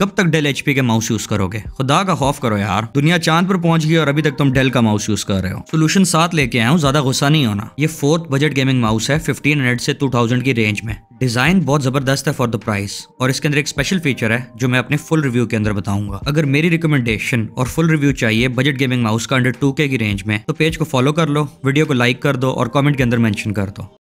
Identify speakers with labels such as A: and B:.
A: कब तक Dell H के माउस यूज करोगे खुदा का खौफ करो यार दुनिया चांद पर पहुंच गई और अभी तक तुम डेल का माउस यूज कर रहे हो सोल्यूशन साथ लेके आया हूँ ज्यादा गुस्सा नहीं होना ये फोर्थ बजट गेमिंग माउस है 1500 से 2000 की रेंज में डिजाइन बहुत जबरदस्त है फॉर द प्राइस और इसके अंदर एक स्पेशल फीचर है जो मैं अपने फुल रिव्यू के अंदर बताऊंगा अगर मेरी रिकमेंडेशन और फुल रिव्यू चाहिए बजट गेमिंग माउस का अंडर टू की रेंज में तो पेज को फॉलो कर लो वीडियो को लाइक कर दो और कॉमेंट के अंदर मैंशन कर दो